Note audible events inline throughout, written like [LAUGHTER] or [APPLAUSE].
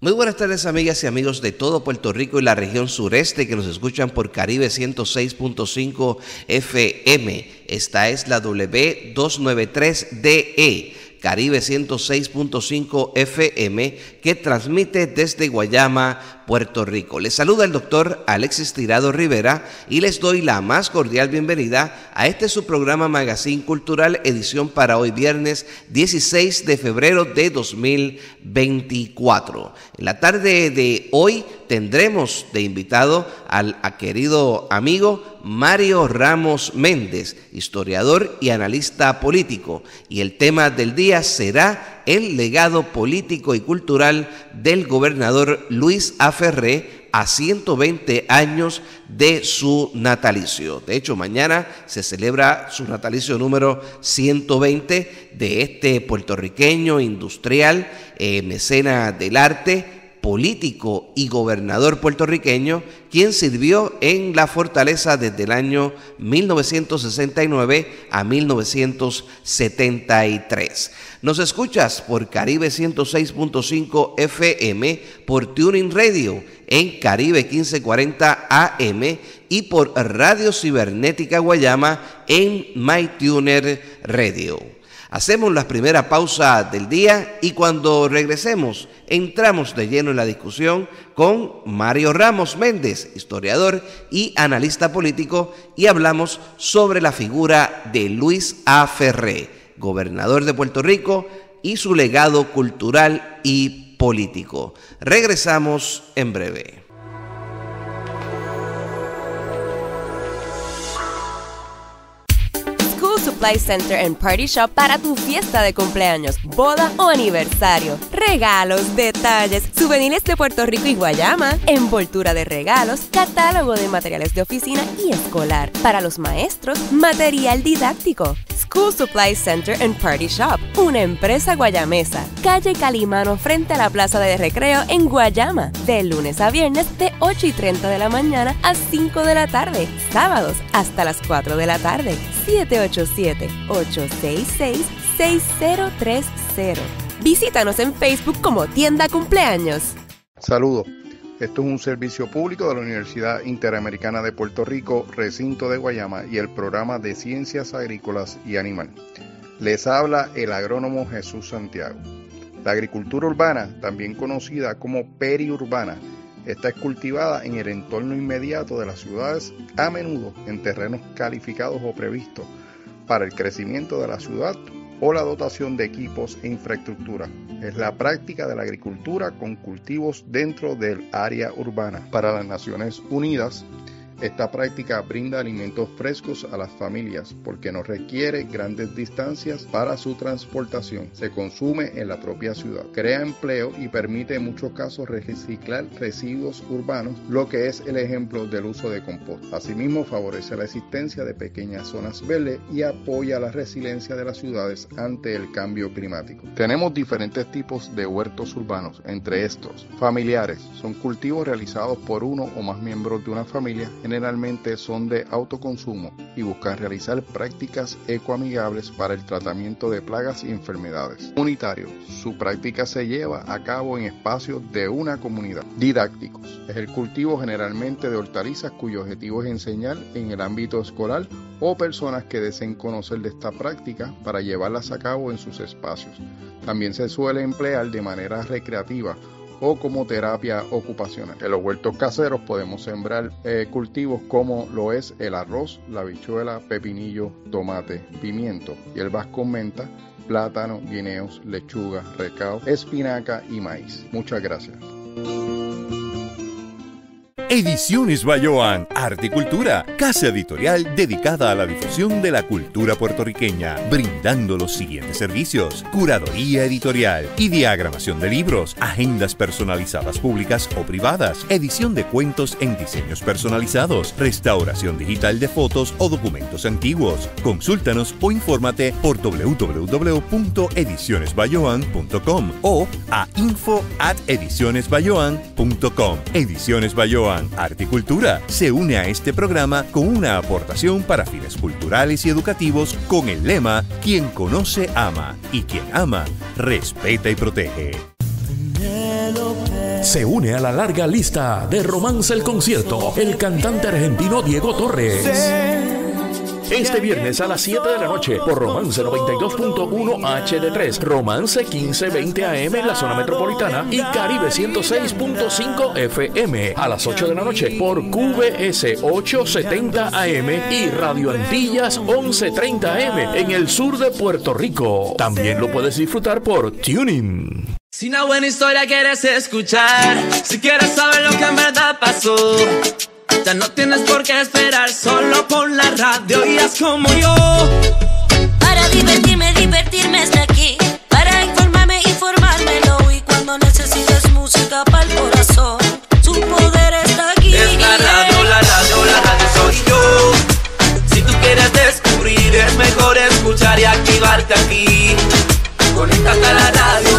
Muy buenas tardes amigas y amigos de todo Puerto Rico y la región sureste que nos escuchan por Caribe 106.5 FM. Esta es la W293DE. E, Caribe 106.5 FM que transmite desde Guayama, Puerto Rico. Les saluda el doctor Alexis Tirado Rivera y les doy la más cordial bienvenida a este su programa Magazine Cultural, edición para hoy viernes 16 de febrero de 2024. En la tarde de hoy tendremos de invitado al querido amigo Mario Ramos Méndez, historiador y analista político, y el tema del día será el legado político y cultural del gobernador Luis Aferré a 120 años de su natalicio. De hecho, mañana se celebra su natalicio número 120 de este puertorriqueño industrial, en escena del arte, político y gobernador puertorriqueño, quien sirvió en la fortaleza desde el año 1969 a 1973. Nos escuchas por Caribe 106.5 FM, por Tuning Radio en Caribe 1540 AM y por Radio Cibernética Guayama en MyTuner Radio. Hacemos la primera pausa del día y cuando regresemos entramos de lleno en la discusión con Mario Ramos Méndez, historiador y analista político, y hablamos sobre la figura de Luis A. Ferré gobernador de Puerto Rico y su legado cultural y político. Regresamos en breve. Supply Center and Party Shop para tu fiesta de cumpleaños, boda o aniversario. Regalos, detalles, souvenirs de Puerto Rico y Guayama, envoltura de regalos, catálogo de materiales de oficina y escolar. Para los maestros, material didáctico. School Supply Center and Party Shop, una empresa guayamesa. Calle Calimano frente a la Plaza de Recreo en Guayama, de lunes a viernes de 8 y 30 de la mañana a 5 de la tarde, sábados hasta las 4 de la tarde. 787 866 Visítanos en Facebook como Tienda Cumpleaños. Saludos. Esto es un servicio público de la Universidad Interamericana de Puerto Rico, recinto de Guayama y el programa de Ciencias Agrícolas y Animal. Les habla el agrónomo Jesús Santiago. La agricultura urbana, también conocida como periurbana, está cultivada en el entorno inmediato de las ciudades, a menudo en terrenos calificados o previstos para el crecimiento de la ciudad o la dotación de equipos e infraestructura. Es la práctica de la agricultura con cultivos dentro del área urbana. Para las Naciones Unidas, esta práctica brinda alimentos frescos a las familias porque no requiere grandes distancias para su transportación. Se consume en la propia ciudad. Crea empleo y permite en muchos casos reciclar residuos urbanos, lo que es el ejemplo del uso de compost. Asimismo, favorece la existencia de pequeñas zonas verdes y apoya la resiliencia de las ciudades ante el cambio climático. Tenemos diferentes tipos de huertos urbanos, entre estos familiares. Son cultivos realizados por uno o más miembros de una familia generalmente son de autoconsumo y buscan realizar prácticas ecoamigables para el tratamiento de plagas y enfermedades. unitario su práctica se lleva a cabo en espacios de una comunidad. Didácticos, es el cultivo generalmente de hortalizas cuyo objetivo es enseñar en el ámbito escolar o personas que deseen conocer de esta práctica para llevarlas a cabo en sus espacios. También se suele emplear de manera recreativa o como terapia ocupacional. En los huertos caseros podemos sembrar eh, cultivos como lo es el arroz, la bichuela, pepinillo, tomate, pimiento, y el vasco menta, plátano, guineos, lechuga, recao, espinaca y maíz. Muchas gracias. Ediciones Bayoan, Arte y Cultura, casa editorial dedicada a la difusión de la cultura puertorriqueña, brindando los siguientes servicios: curaduría editorial y diagramación de libros, agendas personalizadas públicas o privadas, edición de cuentos en diseños personalizados, restauración digital de fotos o documentos antiguos. Consúltanos o infórmate por www.edicionesbayoan.com o a info at edicionesbayoan.com. Ediciones Bayoan Articultura se une a este programa con una aportación para fines culturales y educativos con el lema Quien conoce ama y quien ama respeta y protege. Se une a la larga lista de Romance el Concierto, el cantante argentino Diego Torres. Este viernes a las 7 de la noche por Romance 92.1 HD3, Romance 1520 AM en la zona metropolitana y Caribe 106.5 FM. A las 8 de la noche por QVS 870 AM y Radio Antillas 1130 AM en el sur de Puerto Rico. También lo puedes disfrutar por Tuning. Si una buena historia quieres escuchar, si quieres saber lo que en verdad pasó. Ya no tienes por qué esperar, solo por la radio y haz como yo. Para divertirme, divertirme está aquí. Para informarme, informármelo. Y cuando necesites música para el corazón, su poder está aquí. Es la radio, la radio, la radio soy yo. Si tú quieres descubrir, es mejor escuchar y activarte aquí. Conectate a la radio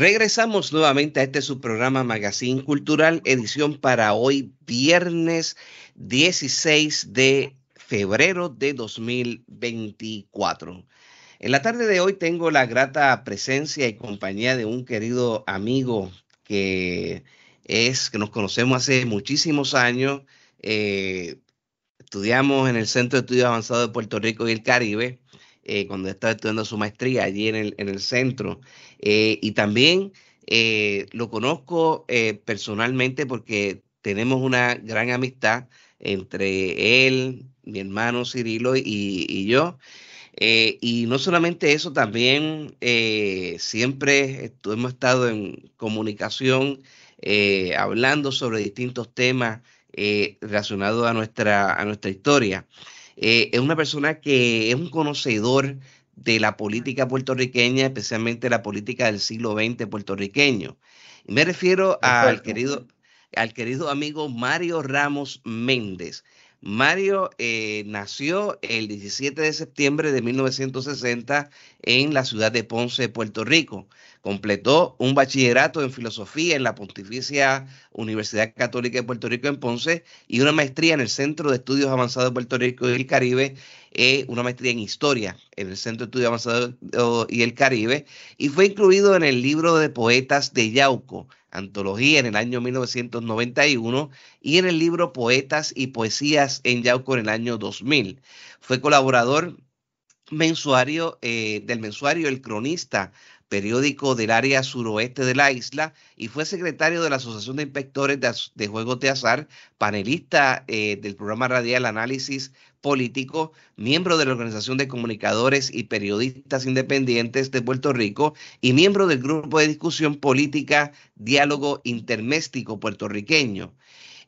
Regresamos nuevamente a este su programa Magazine Cultural, edición para hoy, viernes 16 de febrero de 2024. En la tarde de hoy tengo la grata presencia y compañía de un querido amigo que es, que nos conocemos hace muchísimos años. Eh, estudiamos en el Centro de Estudios Avanzados de Puerto Rico y el Caribe. Eh, cuando estaba estudiando su maestría allí en el, en el centro. Eh, y también eh, lo conozco eh, personalmente porque tenemos una gran amistad entre él, mi hermano Cirilo y, yo. y no solamente eso, también siempre hemos estado en comunicación, hablando sobre distintos temas relacionados a nuestra, a nuestra historia. es una persona que es un conocedor de la política puertorriqueña, especialmente la política del siglo XX puertorriqueño. Y me refiero al querido, al querido amigo Mario Ramos Méndez, Mario eh, nació el 17 de septiembre de 1960 en la ciudad de Ponce, Puerto Rico. Completó un bachillerato en filosofía en la Pontificia Universidad Católica de Puerto Rico en Ponce y una maestría en el Centro de Estudios Avanzados de Puerto Rico y el Caribe, eh, una maestría en historia en el Centro de Estudios Avanzados oh, y el Caribe, y fue incluido en el libro de poetas de Yauco antología en el año 1991 y en el libro Poetas y Poesías en Yauco en el año 2000. Fue colaborador mensuario eh, del mensuario El Cronista periódico del área suroeste de la isla, y fue secretario de la Asociación de Inspectores de, Juegos de Azar, panelista eh, del programa radial Análisis Político, miembro de la Organización de Comunicadores y Periodistas Independientes de Puerto Rico y miembro del Grupo de Discusión Política Diálogo Interméstico Puertorriqueño.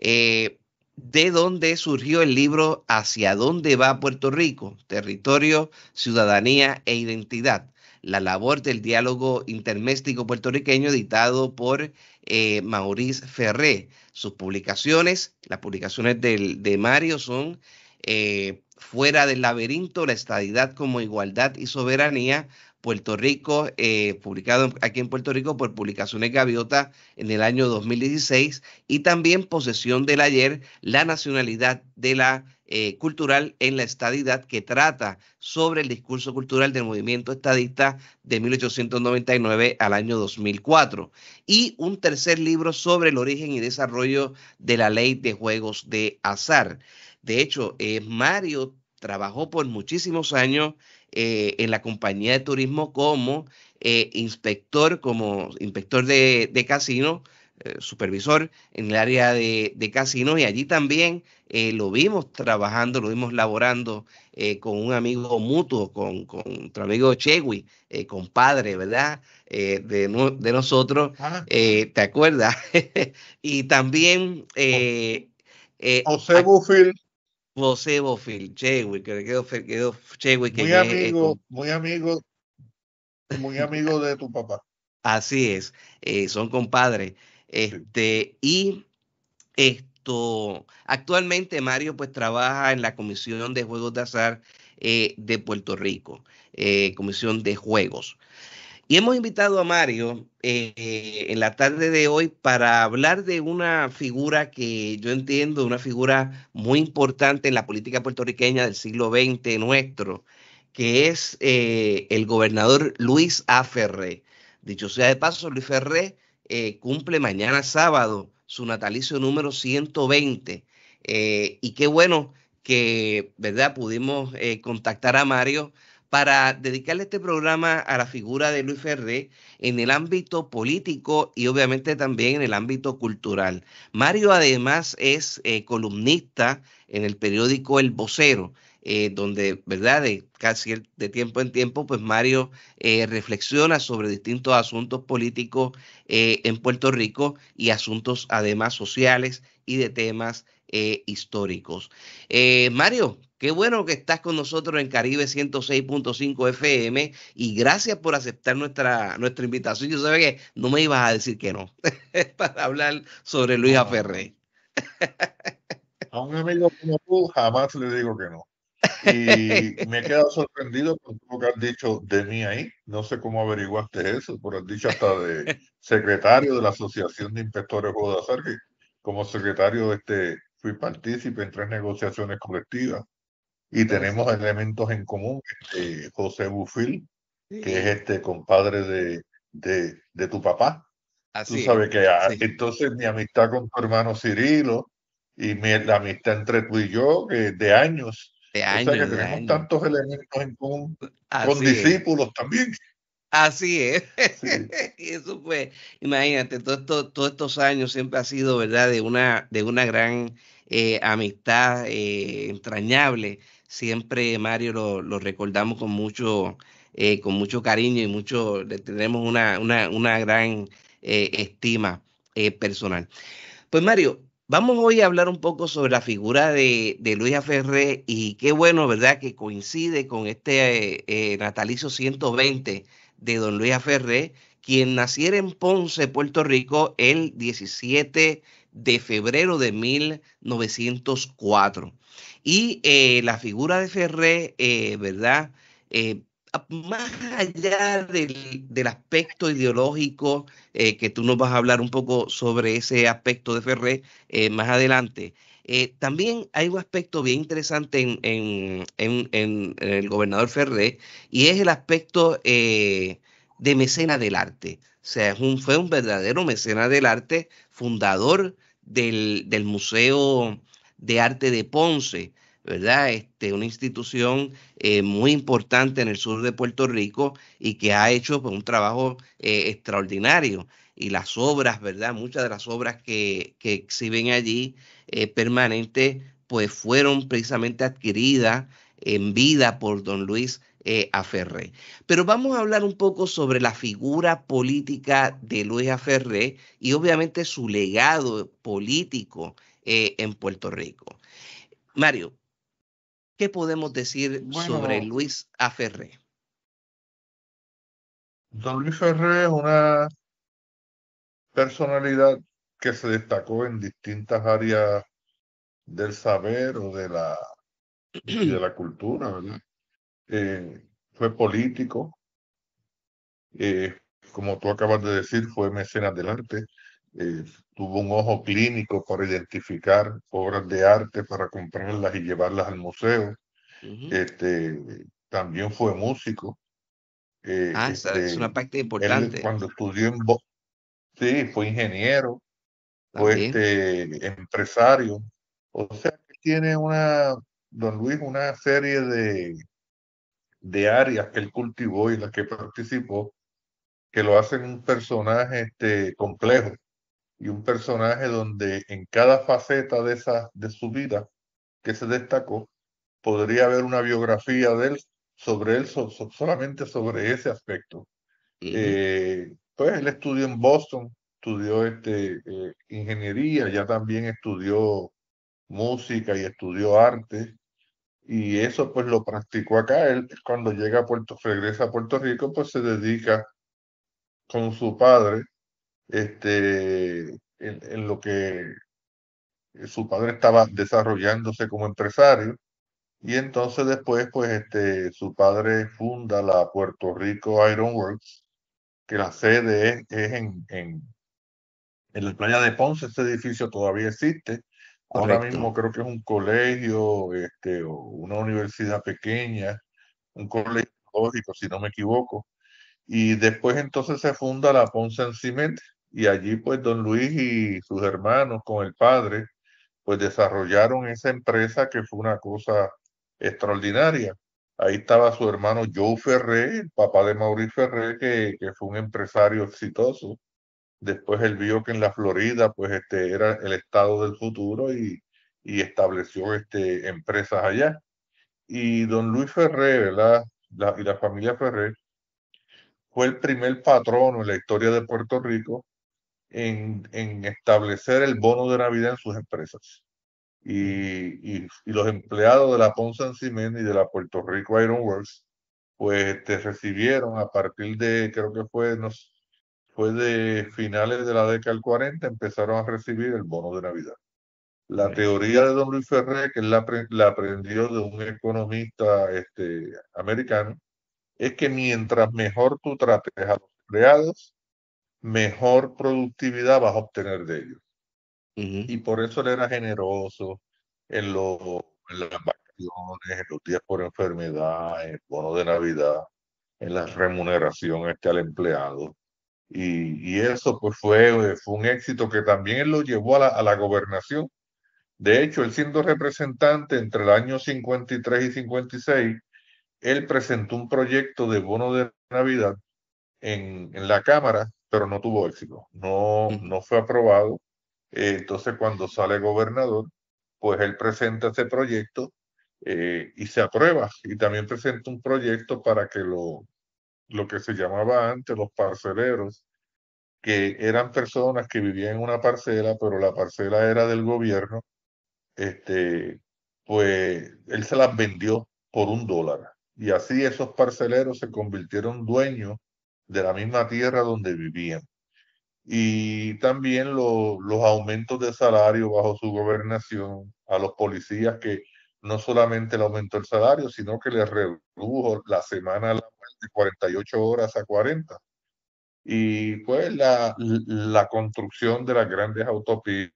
Eh, de donde surgió el libro Hacia dónde va Puerto Rico, Territorio, Ciudadanía e Identidad la labor del diálogo interméstico puertorriqueño editado por eh, Maurice Ferré. Sus publicaciones, las publicaciones del, de Mario son eh, Fuera del laberinto, la estadidad como igualdad y soberanía, Puerto Rico, eh, publicado aquí en Puerto Rico por Publicaciones Gaviota en el año 2016, y también Posesión del Ayer, la nacionalidad de la eh, cultural en la estadidad que trata sobre el discurso cultural del movimiento estadista de 1899 al año 2004 y un tercer libro sobre el origen y desarrollo de la ley de juegos de azar. De hecho, eh, Mario trabajó por muchísimos años eh, en la compañía de turismo como inspector, como inspector de, de casino eh, supervisor en el área de, de casinos y allí también eh, lo vimos trabajando, lo vimos laborando eh, con un amigo mutuo, con, otro amigo Chewi, compadre, ¿verdad? De, nosotros, ah. ¿te acuerdas? [LAUGHS] y también... José Bufil, José Bofil, Chewi, que quedó, quedó muy amigo, muy amigo, muy amigo de tu papá. Así es, son compadres. Este, y esto, actualmente Mario pues trabaja en la Comisión de Juegos de Azar eh, de Puerto Rico, eh, Comisión de Juegos. Y hemos invitado a Mario eh, en la tarde de hoy para hablar de una figura que yo entiendo, una figura muy importante en la política puertorriqueña del siglo XX nuestro, que es el gobernador Luis A. Ferré. Dicho sea de paso, Luis Ferré eh, cumple mañana sábado su natalicio número 120. Eh, y qué bueno que, ¿verdad? Pudimos eh, contactar a Mario para dedicarle este programa a la figura de Luis Ferré en el ámbito político y obviamente también en el ámbito cultural. Mario además es columnista en el periódico El Vocero eh, donde, ¿verdad? De casi de tiempo en tiempo, pues Mario eh, reflexiona sobre distintos asuntos políticos eh, en Puerto Rico y asuntos además sociales y de temas históricos. Mario, qué bueno que estás con nosotros en Caribe 106.5 FM y gracias por aceptar nuestra, nuestra invitación. Yo sabía que no me ibas a decir que no [LAUGHS] para hablar sobre Luis Aferré. A un amigo como tú jamás le digo que no. Y me he quedado sorprendido por lo que has dicho de mí ahí. No sé cómo averiguaste eso, pero has dicho hasta de [LAUGHS] secretario de la Asociación de Inspectores de que como secretario este, fui partícipe en tres negociaciones colectivas y pues, tenemos elementos en común. Este, José Bufil, que es este compadre de, de, de tu papá. Así Tú sabes que ah, entonces mi amistad con tu hermano Cirilo y mi, la amistad entre tú y yo, que de años, años. O sea que tenemos tantos elementos en común con discípulos también. Así es. [LAUGHS] eso fue, imagínate, todos estos años siempre ha sido, ¿verdad?, de una, de una gran eh, amistad eh, entrañable. Siempre, Mario, lo, recordamos con mucho, eh, con mucho cariño y mucho, le tenemos una, una, una gran estima personal. Pues, Mario, Vamos hoy a hablar un poco sobre la figura de, de Luisa Ferré y qué bueno, ¿verdad?, que coincide con este eh, eh, natalicio 120 de don Luis Ferré, quien naciera en Ponce, Puerto Rico, el 17 de febrero de 1904. Y eh, la figura de Ferré, ¿verdad?, más allá del, aspecto ideológico, eh, que tú nos vas a hablar un poco sobre ese aspecto de Ferré eh, más adelante, eh, también hay un aspecto bien interesante en, el gobernador Ferré y es el aspecto de mecena del arte. O sea, un, fue un verdadero mecena del arte, fundador del, del Museo de Arte de Ponce. ¿verdad? Este, una institución eh, muy importante en el sur de Puerto Rico y que ha hecho pues, un trabajo eh, extraordinario. Y las obras, ¿verdad? Muchas de las obras que, exhiben allí eh, permanente permanentes, pues fueron precisamente adquiridas en vida por don Luis Aferré. Pero vamos a hablar un poco sobre la figura política de Luis Aferré y obviamente su legado político en Puerto Rico. Mario, ¿Qué podemos decir sobre Luis Aferré? Don Luis Ferré es una personalidad que se destacó en distintas áreas del saber o de la, de la [CLEARS THROAT] cultura, eh, fue político, eh, como tú acabas de decir, fue mecenas del arte, eh, tuvo un ojo clínico para identificar obras de arte, para comprarlas y llevarlas al museo. este, también fue músico. Eh, ah, este, es una parte importante. cuando estudió en Bo sí, fue ingeniero, fue este, empresario. O sea que tiene una, don Luis, una serie de, de áreas que él cultivó y en las que participó que lo hacen un personaje este, complejo y un personaje donde en cada faceta de, esa, de su vida que se destacó, podría haber una biografía de él sobre él, solamente sobre ese aspecto. Eh, pues él estudió en Boston, estudió este, eh, ingeniería, ya también estudió música y estudió arte, y eso pues lo practicó acá. Él cuando llega a Puerto, regresa a Puerto Rico, pues se dedica con su padre este, en, lo que su padre estaba desarrollándose como empresario. Y entonces después, pues, este, su padre funda la Puerto Rico Ironworks, que la sede es, en, en, en, la playa de Ponce, este edificio todavía existe. Ahora mismo creo que es un colegio, este, o una universidad pequeña, un colegio lógico, si no me equivoco. Y después entonces se funda la Ponce en Ciment y allí pues don Luis y sus hermanos con el padre pues desarrollaron esa empresa que fue una cosa extraordinaria. Ahí estaba su hermano Joe Ferré, el papá de Maurice Ferré, que, fue un empresario exitoso. Después él vio que en la Florida pues este era el estado del futuro y, estableció este, empresas allá. Y don Luis Ferré, ¿verdad? La, y la familia Ferré fue el primer patrono en la historia de Puerto Rico en, establecer el bono de Navidad en sus empresas. Y, los empleados de la Ponce Cement y de la Puerto Rico Ironworks, pues te este, recibieron a partir de, creo que fue, fue de finales de la década del 40, empezaron a recibir el bono de Navidad. La teoría de don Luis Ferrer, que la, la aprendió de un economista este, americano, es que mientras mejor tú trates a los empleados, mejor productividad vas a obtener de ellos. Y por eso él era generoso en, en las vacaciones, en los días por enfermedad, en el bono de Navidad, en la remuneración este al empleado. Y, eso pues, fue, fue un éxito que también lo llevó a la, a la gobernación. De hecho, él siendo representante entre el año 53 y 56, él presentó un proyecto de bono de Navidad en, la Cámara, pero no tuvo éxito, no, no fue aprobado. Eh, entonces, cuando sale gobernador, pues él presenta ese proyecto eh, y se aprueba. Y también presenta un proyecto para que lo, lo que se llamaba antes los parceleros, que eran personas que vivían en una parcela, pero la parcela era del gobierno, este, pues él se las vendió por un dólar y así esos parceleros se convirtieron dueños de la misma tierra donde vivían. Y también los aumentos de salario bajo su gobernación a los policías que no solamente le aumentó el salario, sino que le redujo la semana de 48 horas a 40. Y pues la, la construcción de las grandes autopistas,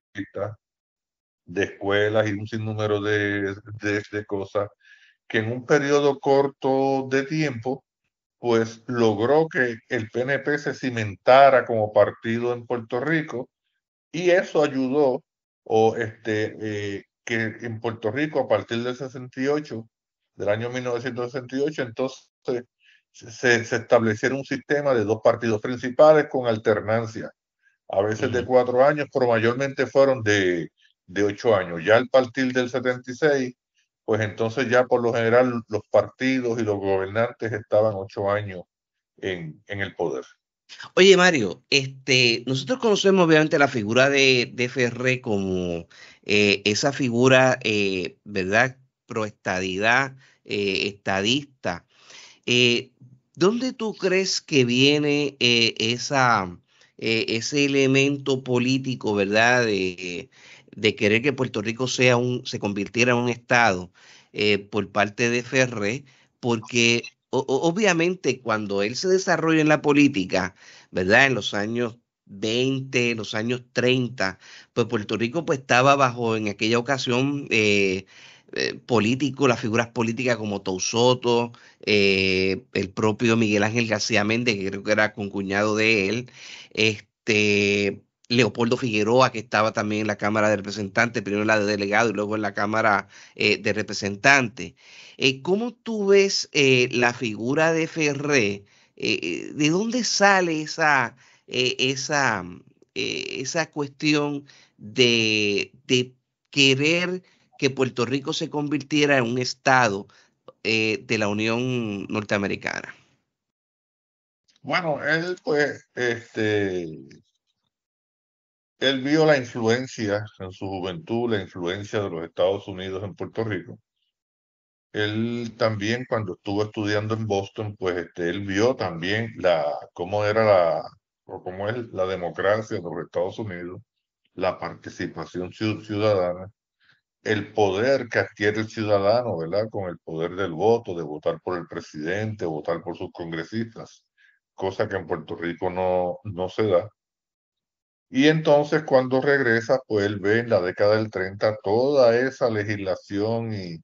de escuelas y un sinnúmero de, de cosas que en un periodo corto de tiempo, pues logró que el PNP se cimentara como partido en Puerto Rico y eso ayudó o este, eh, que en Puerto Rico a partir del 68, del año 1968, entonces se, se estableciera un sistema de dos partidos principales con alternancia, a veces de cuatro años, pero mayormente fueron de, de ocho años. Ya el partir del 76 pues entonces ya por lo general los partidos y los gobernantes estaban ocho años en, el poder. Oye, Mario, este, nosotros conocemos obviamente la figura de, de Ferré como eh, esa figura, eh, ¿verdad? Proestadidad, eh, estadista. ¿Dónde tú crees que viene esa, ese elemento político, ¿verdad? de querer que Puerto Rico sea un, se convirtiera en un Estado eh, por parte de Ferre porque obviamente cuando él se desarrolla en la política, ¿verdad? En los años 20, los años 30, pues Puerto Rico pues estaba bajo en aquella ocasión... Eh, eh, político, las figuras políticas como Tousoto, el propio Miguel Ángel García Méndez, que creo que era concuñado de él, este, Leopoldo Figueroa, que estaba también en la Cámara de Representantes, primero en la de delegado y luego en la Cámara eh, de Representantes. Eh, ¿Cómo tú ves eh, la figura de Ferré? ¿De dónde sale esa, esa, esa cuestión de, de, querer que Puerto Rico se convirtiera en un Estado de la Unión Norteamericana? Bueno, él pues este, él vio la influencia en su juventud, la influencia de los Estados Unidos en Puerto Rico. Él también cuando estuvo estudiando en Boston, pues este, él vio también la, cómo era la, o cómo es la democracia de los Estados Unidos, la participación ciudadana, el poder que adquiere el ciudadano, ¿verdad? Con el poder del voto, de votar por el presidente, votar por sus congresistas, cosa que en Puerto Rico no, no se da. Y entonces cuando regresa, pues él ve en la década del 30 toda esa legislación y,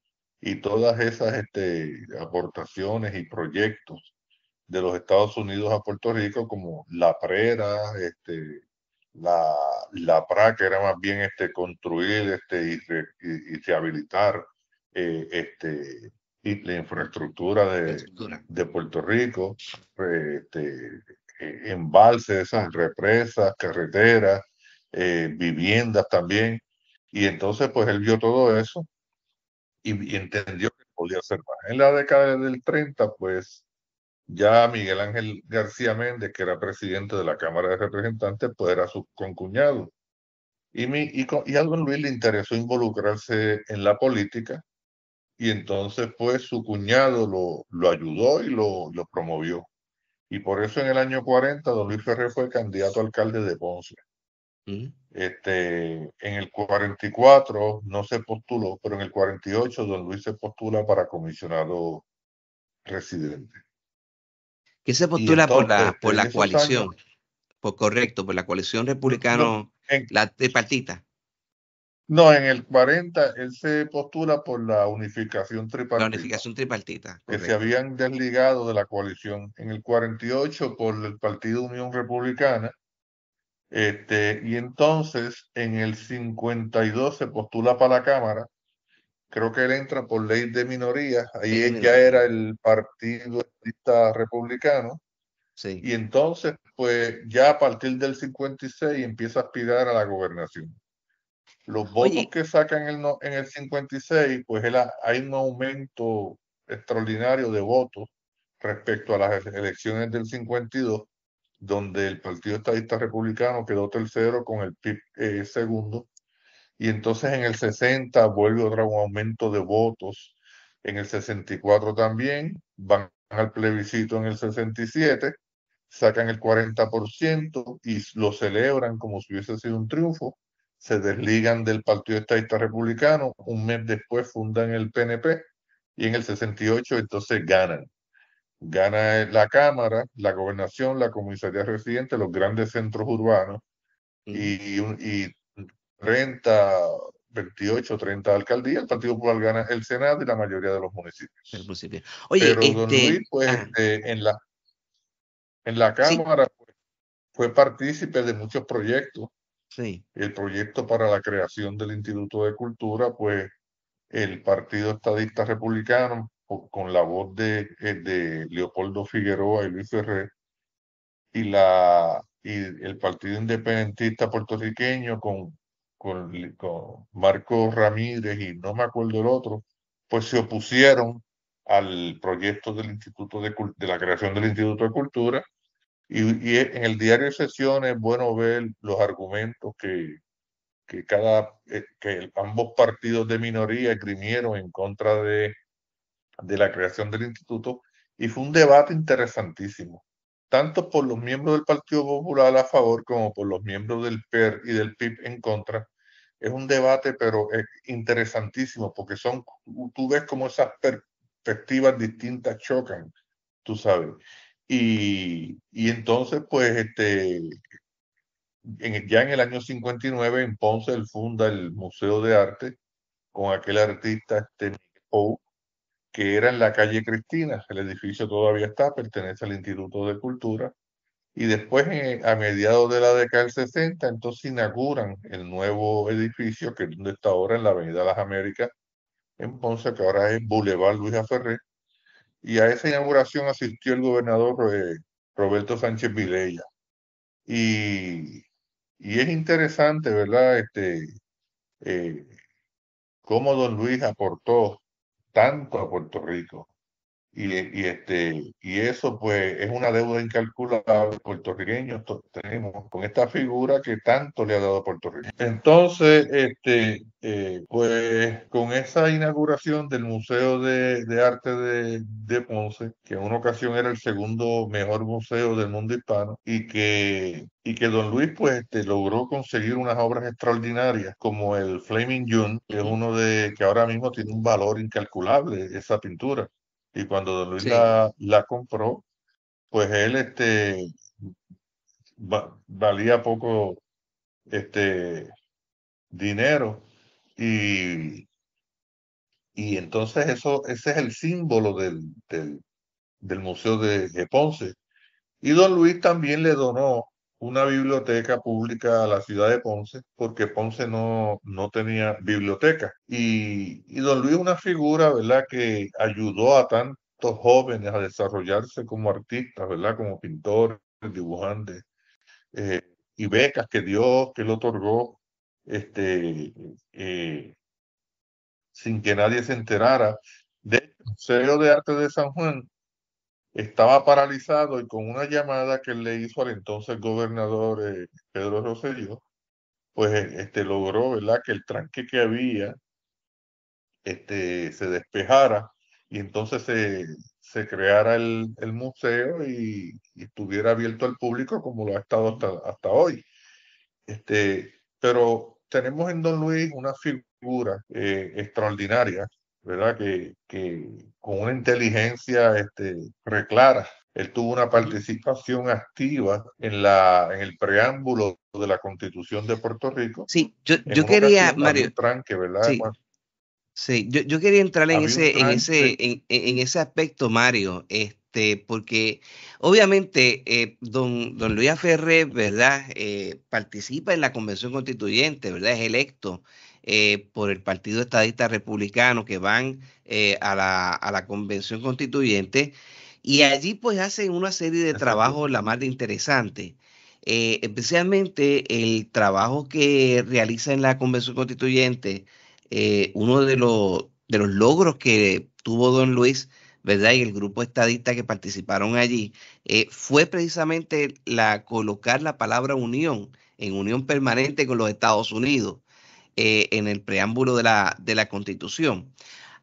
todas esas este, aportaciones y proyectos de los Estados Unidos a Puerto Rico, como la prera, este, la, la PRA, que era más bien este, construir este, y, rehabilitar eh, este, la infraestructura de, de, Puerto Rico, este, eh, embalses, esas represas, carreteras, eh, viviendas también. Y entonces, pues él vio todo eso y, entendió que podía ser más. En la década del 30, pues ya Miguel Ángel García Méndez, que era presidente de la Cámara de Representantes, pues era su concuñado. Y, mi, y, y a don Luis le interesó involucrarse en la política y entonces pues su cuñado lo, lo ayudó y lo, lo promovió. Y por eso en el año 40 don Luis Ferrer fue candidato alcalde de Ponce. Mm. Este, en el 44 no se postuló, pero en el 48 don Luis se postula para comisionado residente. ¿Qué se postula por la, por la coalición? correcto, por la coalición republicano, en, la tripartita. No, en el 40 él se postula por la unificación tripartita. La unificación tripartita. Que se habían desligado de la coalición. En el 48 por el Partido Unión Republicana. Este, y entonces en el 52 se postula para la Cámara. Creo que él entra por ley de minorías. Ahí ya era el Partido Republicano. Sí. Y entonces, pues ya a partir del 56 empieza a aspirar a la gobernación. Los votos que sacan en el, en el 56, pues hay un aumento extraordinario de votos respecto a las elecciones del 52, donde el Partido Estadista Republicano quedó tercero con el PIB eh, segundo, y entonces en el 60 vuelve otro aumento de votos, en el 64 también, van al plebiscito en el 67, sacan el 40% y lo celebran como si hubiese sido un triunfo, se desligan del Partido Estadista Republicano, un mes después fundan el PNP y en el 68 entonces ganan. Gana la Cámara, la Gobernación, la Comisaría Residente, los grandes centros urbanos mm. y, y 30, 28, 30 alcaldías. El Partido Popular gana el Senado y la mayoría de los municipios. en, la, en la Cámara pues, fue partícipe de muchos proyectos el proyecto para la creación del Instituto de Cultura, pues el Partido Estadista Republicano, con la voz eh, de, Leopoldo Figueroa y Luis Ferrer, y, la, y el Partido Independentista Puertorriqueño con, con, Marco Ramírez y no me acuerdo el otro, pues se opusieron al proyecto del Instituto de, de la creación del Instituto de Cultura y, en el diario de sesiones es bueno ver los argumentos que, que, cada, eh, que ambos partidos de minoría esgrimieron en contra de, de la creación del instituto y fue un debate interesantísimo, tanto por los miembros del Partido Popular a favor como por los miembros del PER y del PIB en contra. Es un debate, pero es interesantísimo porque son, tú ves cómo esas perspectivas distintas chocan, tú sabes. Y, entonces, pues, este, ya en el año 59 en Ponce él funda el Museo de Arte con aquel artista este, o, que era en la calle Cristina, el edificio todavía está, pertenece al Instituto de Cultura, y después a mediados de la década del 60, entonces inauguran el nuevo edificio que es donde está ahora en la Avenida Las Américas, en Ponce, que ahora es Boulevard Luis Aferré, y a esa inauguración asistió el gobernador eh, Roberto Sánchez Vilella. Y, y, es interesante, ¿verdad? Este, eh, cómo don Luis aportó tanto a Puerto Rico. Y, este, y eso pues es una deuda incalculable. Puertorriqueños tenemos con esta figura que tanto le ha dado a Puerto Rico. Entonces, este, eh, pues con esa inauguración del Museo de, Arte de, Ponce, que en una ocasión era el segundo mejor museo del mundo hispano, y que, y que don Luis pues este, logró conseguir unas obras extraordinarias como el Flaming June, que es uno de que ahora mismo tiene un valor incalculable, esa pintura. Y cuando Don Luis la, compró, pues él este, valía poco este, dinero. Y, y entonces eso, ese es el símbolo del, del, Museo de Ponce. Y don Luis también le donó una biblioteca pública a la ciudad de Ponce, porque Ponce no, no tenía biblioteca. Y, don Luis una figura, ¿verdad?, que ayudó a tantos jóvenes a desarrollarse como artistas, ¿verdad?, como pintores, dibujantes, eh, y becas que dio, que le otorgó, este, eh, sin que nadie se enterara. del Museo de Arte de San Juan estaba paralizado y con una llamada que le hizo al entonces gobernador eh, Pedro Rosselló, pues eh, este, logró ¿verdad? que el tranque que había este, se despejara y entonces se, creara el, el museo y, estuviera abierto al público como lo ha estado hasta, hasta hoy. Este, pero tenemos en Don Luis una figura eh, extraordinaria ¿verdad? Que, que con una inteligencia este, reclara. Él tuvo una participación activa en, la, en el preámbulo de la Constitución de Puerto Rico. Sí, yo, yo quería, Mario. ¿verdad? yo, yo, quería entrar en ese, en ese, en, ese aspecto, Mario, este, porque obviamente eh, don, don Luis Ferrer, ¿verdad? Eh, participa en la Convención Constituyente, ¿verdad? Es electo eh, por el Partido Estadista Republicano que van eh, a, la, a, la, Convención Constituyente y allí pues hacen una serie de trabajos la más interesante. Eh, especialmente el trabajo que realiza en la Convención Constituyente, uno de, los, de los logros que tuvo don Luis ¿verdad? Y el grupo estadista que participaron allí, fue precisamente la colocar la palabra unión en unión permanente con los Estados Unidos. Eh, en el preámbulo de la, de la Constitución.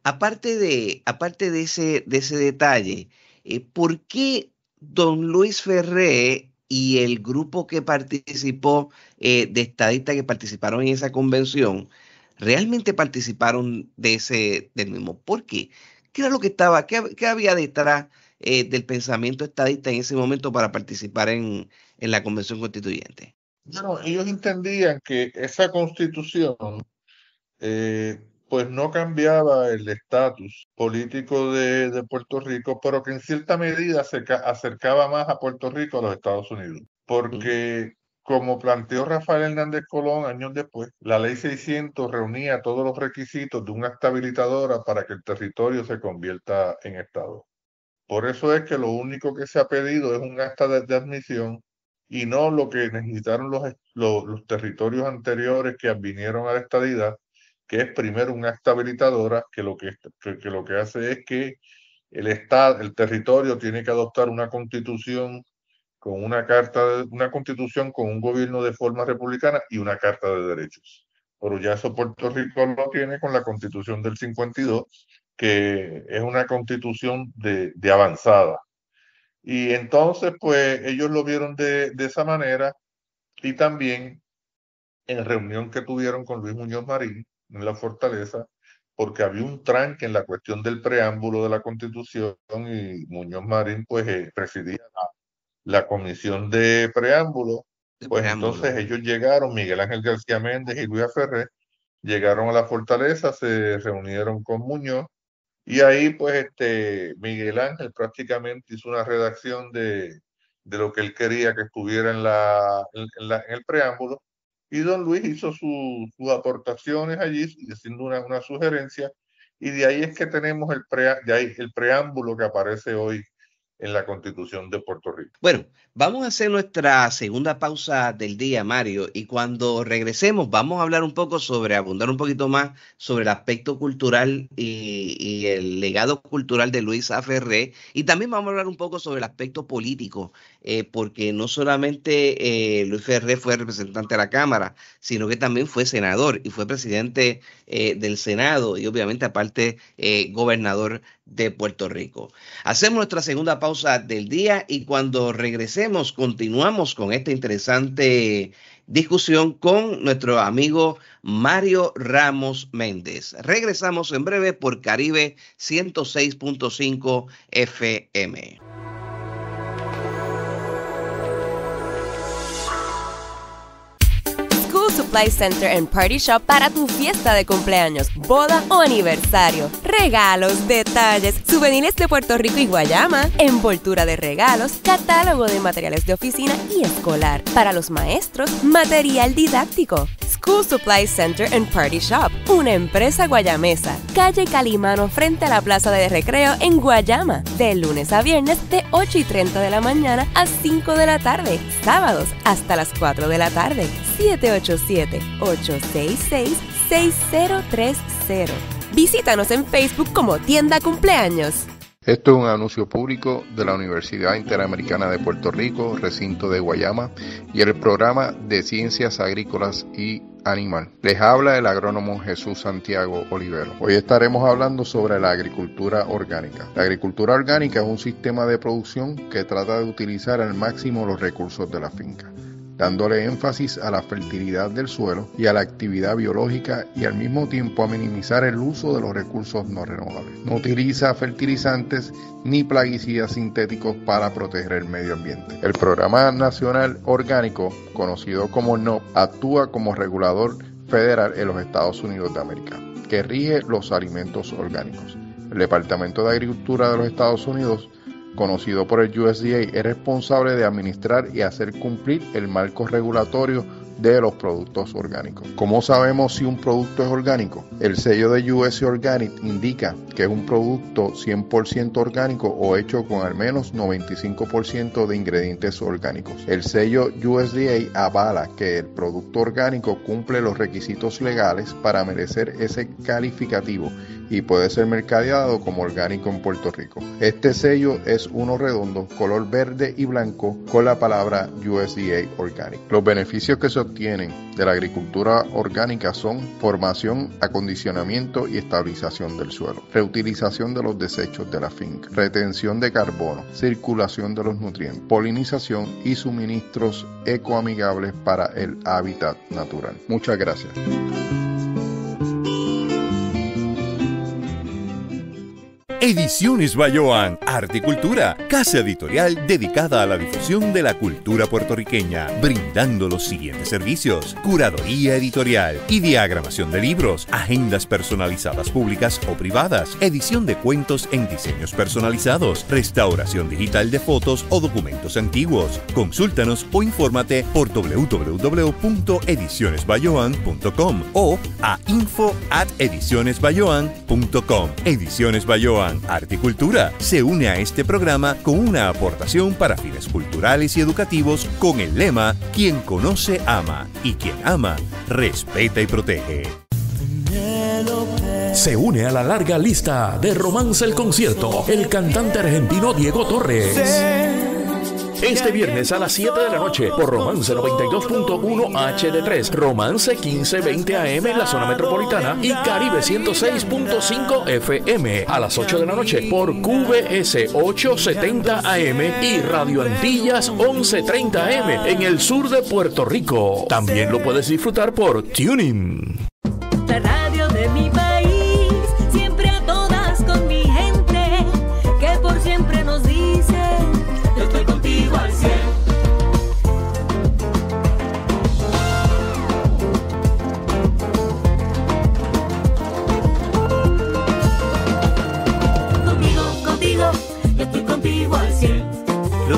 Aparte de, aparte de, ese, de ese detalle, eh, ¿por qué don Luis Ferré y el grupo que participó eh, de estadistas que participaron en esa convención realmente participaron de ese, del mismo? ¿Por qué? ¿Qué era lo que estaba? ¿Qué, había detrás eh, del pensamiento estadista en ese momento para participar en, en la convención constituyente? Bueno, ellos entendían que esa constitución eh, pues no cambiaba el estatus político de, Puerto Rico, pero que en cierta medida se acercaba más a Puerto Rico a los Estados Unidos. Porque, como planteó Rafael Hernández Colón años después, la ley 600 reunía todos los requisitos de una estabilitadora para que el territorio se convierta en Estado. Por eso es que lo único que se ha pedido es un acta de admisión y no lo que necesitaron los, los, territorios anteriores que advinieron a la estadidad, que es primero una acta que lo que, que, lo que hace es que el, estado, el territorio tiene que adoptar una constitución con una carta, una constitución con un gobierno de forma republicana y una carta de derechos. Pero ya eso Puerto Rico lo tiene con la constitución del 52, que es una constitución de, de avanzada. Y entonces, pues ellos lo vieron de, esa manera y también en reunión que tuvieron con Luis Muñoz Marín en la fortaleza, porque había un tranque en la cuestión del preámbulo de la constitución y Muñoz Marín pues eh, presidía la, comisión de preámbulo. Pues entonces ellos llegaron, Miguel Ángel García Méndez y Luis Ferrer, llegaron a la fortaleza, se reunieron con Muñoz y ahí, pues, este, Miguel Ángel prácticamente hizo una redacción de, lo que él quería que estuviera en, la, el preámbulo. Y don Luis hizo sus aportaciones allí, haciendo una, una, sugerencia. Y de ahí es que tenemos el, el preámbulo que aparece hoy en la Constitución de Puerto Rico. Bueno, vamos a hacer nuestra segunda pausa del día, Mario, y cuando regresemos vamos a hablar un poco sobre, abundar un poquito más sobre el aspecto cultural y, el legado cultural de Luis Aferré, y también vamos a hablar un poco sobre el aspecto político, eh, porque no solamente eh, Luis Ferré fue representante de la Cámara, sino que también fue senador y fue presidente eh, del Senado y obviamente aparte gobernador de Puerto Rico. Hacemos nuestra segunda pausa del día y cuando regresemos continuamos con esta interesante discusión con nuestro amigo Mario Ramos Méndez. Regresamos en breve por Caribe 106.5 FM. Supply Center and Party Shop para tu fiesta de cumpleaños, boda o aniversario. Regalos, detalles, souvenirs de Puerto Rico y Guayama, envoltura de regalos, catálogo de materiales de oficina y escolar. Para los maestros, material didáctico. School Supply Center and Party Shop, una empresa guayamesa. Calle Calimano frente a la Plaza de Recreo en Guayama, de lunes a viernes de 8 y 30 de la mañana a 5 de la tarde, sábados hasta las 4 de la tarde. 787 866 6030 Visítanos en Facebook como Tienda Cumpleaños. Esto es un anuncio público de la Universidad Interamericana de Puerto Rico, recinto de Guayama, y el programa de Ciencias Agrícolas y Animal. Les habla el agrónomo Jesús Santiago Olivero. Hoy estaremos hablando sobre la agricultura orgánica. La agricultura orgánica es un sistema de producción que trata de utilizar al máximo los recursos de la finca dándole énfasis a la fertilidad del suelo y a la actividad biológica y al mismo tiempo a minimizar el uso de los recursos no renovables. No utiliza fertilizantes ni plaguicidas sintéticos para proteger el medio ambiente. El Programa Nacional Orgánico, conocido como NO, actúa como regulador federal en los Estados Unidos de América, que rige los alimentos orgánicos. El Departamento de Agricultura de los Estados Unidos conocido por el USDA, es responsable de administrar y hacer cumplir el marco regulatorio de los productos orgánicos. ¿Cómo sabemos si un producto es orgánico? El sello de US Organic indica que es un producto 100% orgánico o hecho con al menos 95% de ingredientes orgánicos. El sello USDA avala que el producto orgánico cumple los requisitos legales para merecer ese calificativo y puede ser mercadeado como orgánico en Puerto Rico. Este sello es uno redondo, color verde y blanco con la palabra USDA Organic. Los beneficios que se obtienen de la agricultura orgánica son formación, acondicionamiento y estabilización del suelo, reutilización de los desechos de la finca, retención de carbono, circulación de los nutrientes, polinización y suministros ecoamigables para el hábitat natural. Muchas gracias. Ediciones Bayoan, Arte y Cultura, casa editorial dedicada a la difusión de la cultura puertorriqueña, brindando los siguientes servicios: curaduría editorial y diagramación de libros, agendas personalizadas públicas o privadas, edición de cuentos en diseños personalizados, restauración digital de fotos o documentos antiguos. Consúltanos o infórmate por www.edicionesbayoan.com o a info@edicionesbayoan.com. Ediciones Bayoan Articultura se une a este programa con una aportación para fines culturales y educativos con el lema Quien conoce ama y quien ama respeta y protege. Se une a la larga lista de Romance el Concierto, el cantante argentino Diego Torres. Este viernes a las 7 de la noche por Romance 92.1 HD3, Romance 1520 AM en la zona metropolitana y Caribe 106.5 FM. A las 8 de la noche por QBS 870 AM y Radio Antillas 1130 AM en el sur de Puerto Rico. También lo puedes disfrutar por Tuning.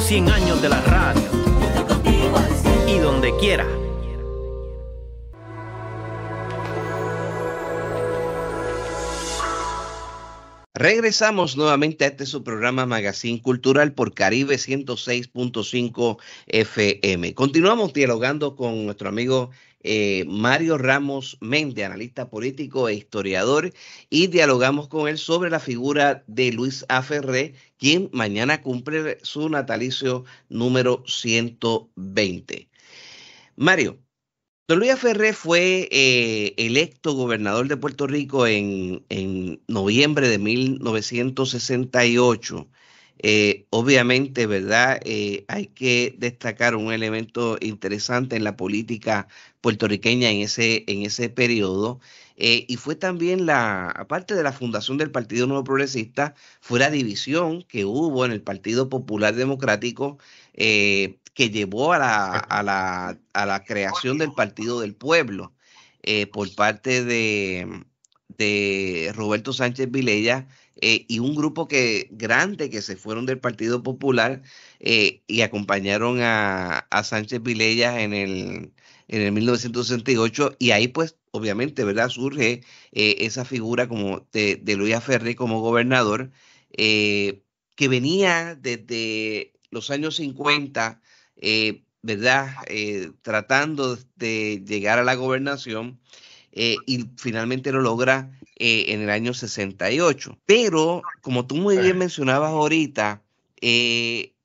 100 años de la radio. Y donde quiera. Regresamos nuevamente a este su programa Magazine Cultural por Caribe 106.5 FM. Continuamos dialogando con nuestro amigo eh, Mario Ramos Méndez, analista político e historiador, y dialogamos con él sobre la figura de Luis A. Ferré, quien mañana cumple su natalicio número 120. Mario, don Luis A. Ferré fue eh, electo gobernador de Puerto Rico en, noviembre de 1968. Eh, obviamente, ¿verdad? hay que destacar un elemento interesante en la política puertorriqueña en ese, en ese periodo. Eh, y fue también la, aparte de la fundación del Partido Nuevo Progresista, fue la división que hubo en el Partido Popular Democrático eh, que llevó a la, a, la, a la, creación del Partido del Pueblo eh, por parte de, de Roberto Sánchez Vilella y un grupo que, grande que se fueron del Partido Popular y acompañaron a, a Sánchez Vilella en el, en el 1968 y ahí pues obviamente, ¿verdad? Surge eh, esa figura como de, de Luis Ferri como gobernador eh, que venía desde los años 50, eh, ¿verdad? tratando de llegar a la gobernación y finalmente lo logra en el año 68. Pero, como tú muy bien mencionabas ahorita, ese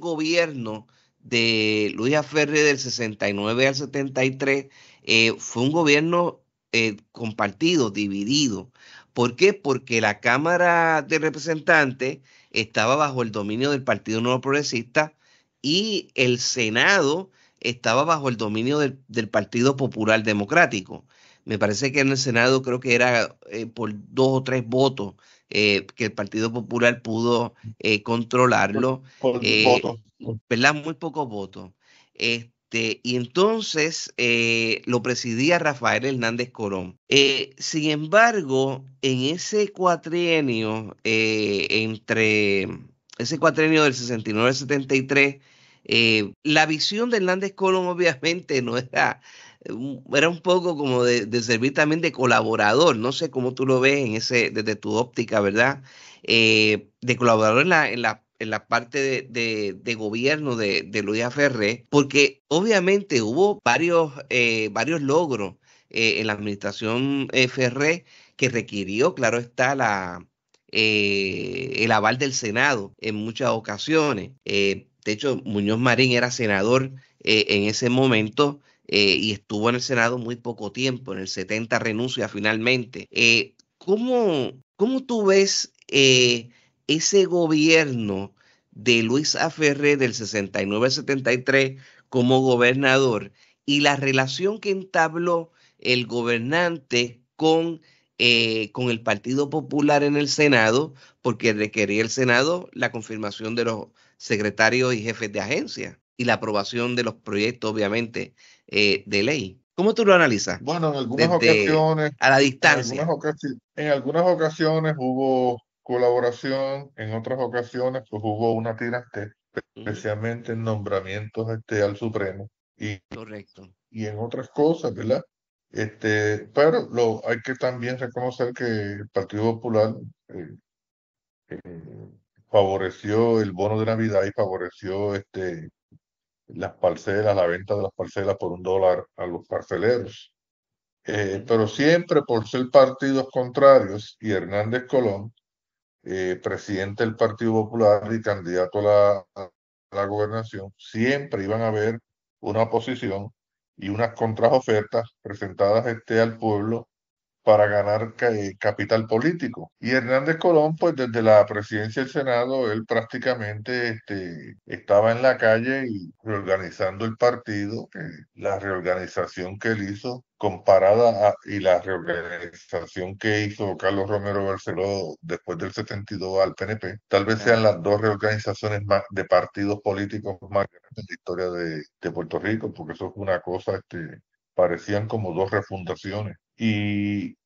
gobierno de Luis Ferri del 69 al 73 eh, fue un gobierno eh, compartido, dividido. ¿Por qué? Porque la Cámara de Representantes estaba bajo el dominio del Partido Nuevo Progresista y el Senado estaba bajo el dominio del, Partido Popular Democrático. Me parece que en el Senado creo que era eh, por dos o tres votos que el Partido Popular pudo controlarlo. Por, ¿verdad? Muy pocos votos. Este, y entonces eh, lo presidía Rafael Hernández Colón, eh, sin embargo, en ese cuatrienio, eh, entre ese cuatrienio del 69 al 73, la visión de Hernández Colón [LAUGHS] obviamente no era, era un poco como de, servir también de colaborador, no sé cómo tú lo ves en ese, desde tu óptica, ¿verdad? de colaborador en en la en la parte de, gobierno de, de Luis Ferré, porque obviamente hubo varios, eh, varios logros eh, en la administración eh, Ferré que requirió, claro está, la, el aval del Senado en muchas ocasiones. de hecho, Muñoz Marín era senador en ese momento. y estuvo en el Senado muy poco tiempo, en el 70 renuncia finalmente. ¿cómo, ¿Cómo tú ves eh, ese gobierno de Luis Aferré del 69 73 como gobernador y la relación que entabló el gobernante con, eh, con el Partido Popular en el Senado, porque requería el Senado la confirmación de los secretarios y jefes de agencia y la aprobación de los proyectos, obviamente, eh, de ley. ¿Cómo tú lo analizas? Bueno, en algunas ocasiones. A la distancia. en algunas ocasiones hubo colaboración en otras ocasiones, pues jugó una tirante, este, especialmente en nombramientos este, al Supremo. Y, Correcto. Y en otras cosas, ¿verdad? Este, pero lo, hay que también reconocer que el Partido Popular eh, eh, favoreció el bono de Navidad y favoreció este, las parcelas, la venta de las parcelas por un dólar a los parceleros. Eh, pero siempre por ser partidos contrarios y Hernández Colón eh, presidente del Partido Popular y candidato a la, gobernación, siempre iban a haber una oposición y unas contraofertas presentadas este, al pueblo para ganar eh, capital político. Y Hernández Colón, pues desde la presidencia del Senado, él prácticamente este, estaba en la calle y reorganizando el partido, eh, la reorganización que él hizo comparada a, y la reorganización que hizo Carlos Romero Barceló después del 72 al PNP, tal vez sean las dos reorganizaciones más de partidos políticos más grandes en la historia de, Puerto Rico, porque eso es una cosa, este, parecían como dos refundaciones.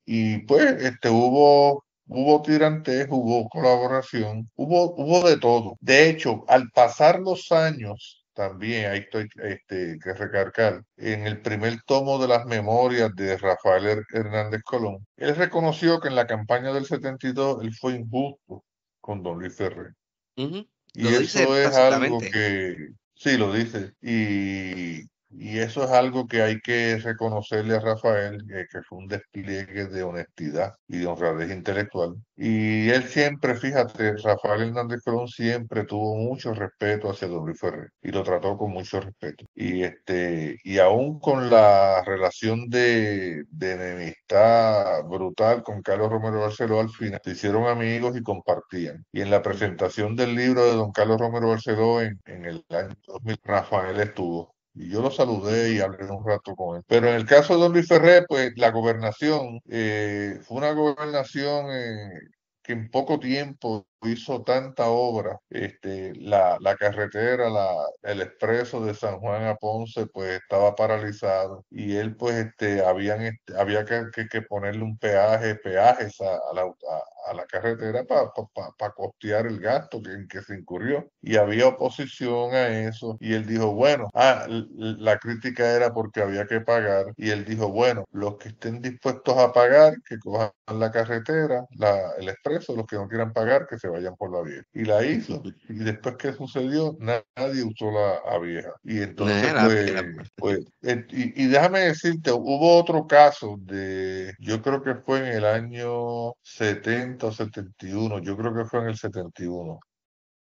Y, pues este, hubo Hubo tirantes, hubo colaboración, hubo, hubo de todo. De hecho, al pasar los años, también ahí este, que recargar, en el primer tomo de las memorias de Rafael Hernández Colón, él reconoció que en la campaña del 72 él fue injusto con don Luis Ferrer. Y eso es algo que, sí, lo dice. Y y eso es algo que hay que reconocerle a Rafael, eh, que fue un despliegue de honestidad y de honradez intelectual. Y él siempre, fíjate, Rafael Hernández Colón siempre tuvo mucho respeto hacia Don Ferrer y lo trató con mucho respeto. Y este, y aún con la relación de, enemistad brutal con Carlos Romero Barceló, al final se hicieron amigos y compartían. Y en la presentación del libro de Don Carlos Romero Barceló en, en el año 2000, Rafael estuvo y yo lo saludé y hablé un rato con él. Pero en el caso de don Luis Ferrer, pues la gobernación eh, fue una gobernación eh, que en poco tiempo hizo tanta obra, este, la, la carretera, la, el expreso de San Juan a Ponce, pues estaba paralizado y él, pues, este, habían, este, había que, que, ponerle un peaje, peajes a, la, a, la carretera para para costear el gasto que, en que se incurrió. Y había oposición a eso y él dijo, bueno, ah, la crítica era porque había que pagar y él dijo, bueno, los que estén dispuestos a pagar, que cojan la carretera, la, el expreso, los que no quieran pagar, que se vayan por la vieja. Y la hizo. Y después que sucedió, nadie usó la vieja. Y entonces, pues, pues. pues eh, y, déjame decirte, hubo otro caso de, yo creo que fue en el año 70 o 71, yo creo que fue en el 71.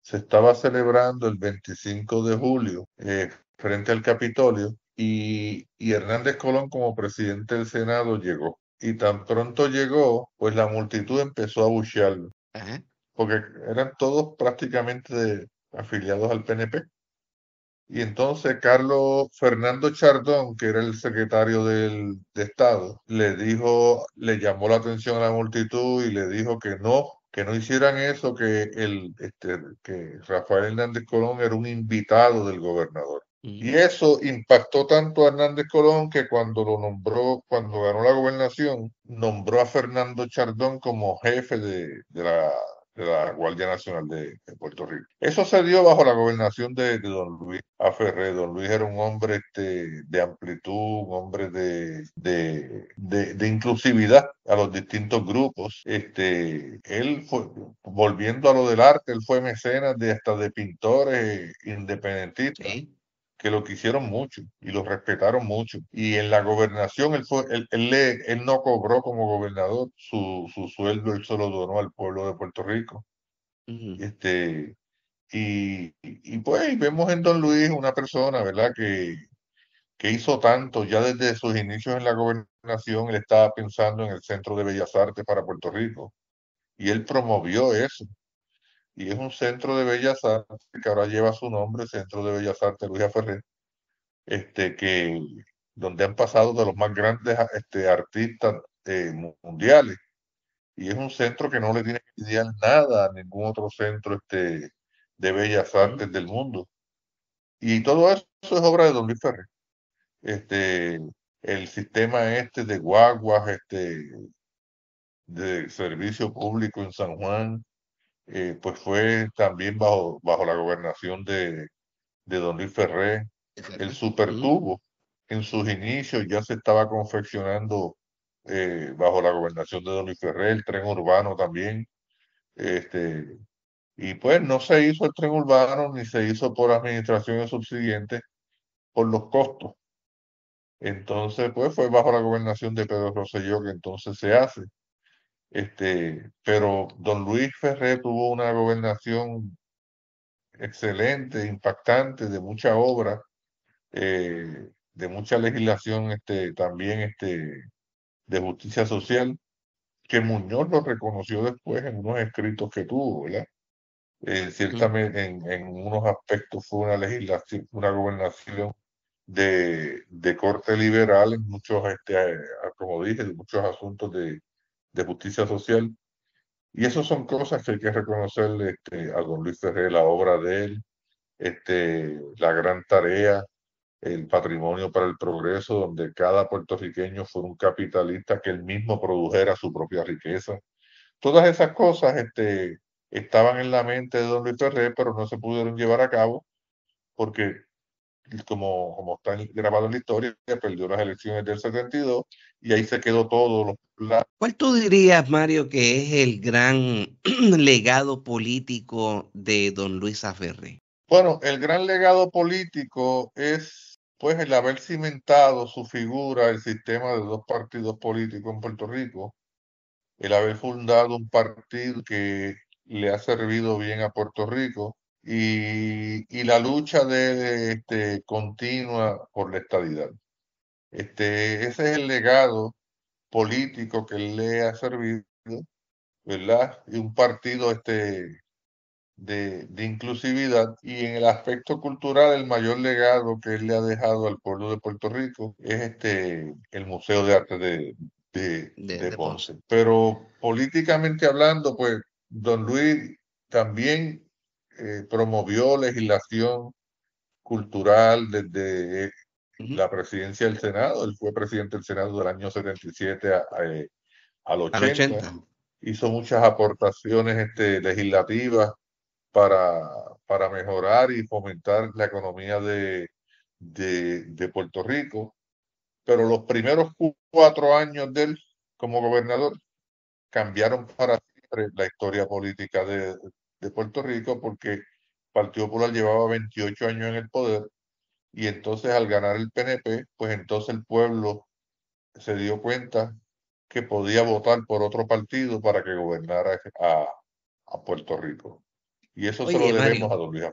Se estaba celebrando el 25 de julio eh, frente al Capitolio y, Hernández Colón como presidente del Senado llegó. Y tan pronto llegó, pues la multitud empezó a buchearlo porque eran todos prácticamente afiliados al PNP. Y entonces Carlos Fernando Chardón, que era el secretario del, de Estado, le dijo, le llamó la atención a la multitud y le dijo que no, que no hicieran eso, que, el, este, que Rafael Hernández Colón era un invitado del gobernador. Y eso impactó tanto a Hernández Colón que cuando lo nombró, cuando ganó la gobernación, nombró a Fernando Chardón como jefe de la de la Guardia Nacional de, Puerto Rico. Eso se dio bajo la gobernación de, don Luis Aferré. Don Luis era un hombre este, de amplitud, un hombre de, inclusividad a los distintos grupos. Este, él fue, volviendo a lo del arte, él fue mecenas de hasta de pintores eh, independentistas que lo quisieron mucho y lo respetaron mucho. Y en la gobernación él, fue, no cobró como gobernador su, sueldo, él solo donó al pueblo de Puerto Rico. este, y, pues vemos en Don Luis una persona, ¿verdad? Que, que hizo tanto, ya desde sus inicios en la gobernación, él estaba pensando en el Centro de Bellas Artes para Puerto Rico. Y él promovió eso y es un centro de bellas artes que ahora lleva su nombre, Centro de Bellas Artes Luisa Ferrer, este, que, donde han pasado de los más grandes este, artistas eh, mundiales. Y es un centro que no le tiene que idear nada a ningún otro centro este, de bellas artes del mundo. Y todo eso es obra de Don Luis Ferrer. Este, el sistema este de guaguas, este, de servicio público en San Juan, eh, pues fue también bajo, bajo la gobernación de, de don Luis Ferré. El supertubo en sus inicios ya se estaba confeccionando eh, bajo la gobernación de don Luis Ferré, el tren urbano también. Este, y pues no se hizo el tren urbano ni se hizo por administraciones subsiguientes por los costos. Entonces, pues fue bajo la gobernación de Pedro Rosselló que entonces se hace. Este, pero don Luis Ferrer tuvo una gobernación excelente, impactante, de mucha obra, eh, de mucha legislación este, también este, de justicia social, que Muñoz lo reconoció después en unos escritos que tuvo, eh, ciertamente en, unos aspectos fue una una gobernación de, de corte liberal en muchos, este, como dije, muchos asuntos de, de justicia social. Y eso son cosas que hay que reconocerle este, a don Luis Ferré, la obra de él, este, la gran tarea, el patrimonio para el progreso, donde cada puertorriqueño fue un capitalista que él mismo produjera su propia riqueza. Todas esas cosas este, estaban en la mente de don Luis Ferré, pero no se pudieron llevar a cabo porque como, como está grabado en la historia, perdió las elecciones del 72 y ahí se quedó todo. ¿Cuál tú dirías, Mario, que es el gran [CLEARS THROAT] legado político de don Luis Aferri? Bueno, el gran legado político es pues el haber cimentado su figura, el sistema de dos partidos políticos en Puerto Rico, el haber fundado un partido que le ha servido bien a Puerto Rico, y, la lucha de, este, continua por la estadidad. Este, ese es el legado político que le ha servido, ¿verdad? Y un partido este, de, de, inclusividad y en el aspecto cultural el mayor legado que él le ha dejado al pueblo de Puerto Rico es este el Museo de Arte de, de, Ponce. Pero políticamente hablando, pues don Luis también eh, promovió legislación cultural desde la presidencia del Senado. Él fue presidente del Senado del año 77 a, eh, al 80. Hizo muchas aportaciones este, legislativas para, para mejorar y fomentar la economía de, de, de, Puerto Rico. Pero los primeros cuatro años de él como gobernador cambiaron para siempre la historia política de, de Puerto Rico porque el Partido Popular llevaba 28 años en el poder y entonces al ganar el PNP, pues entonces el pueblo se dio cuenta que podía votar por otro partido para que gobernara a, Puerto Rico. Y eso se lo debemos a don Luis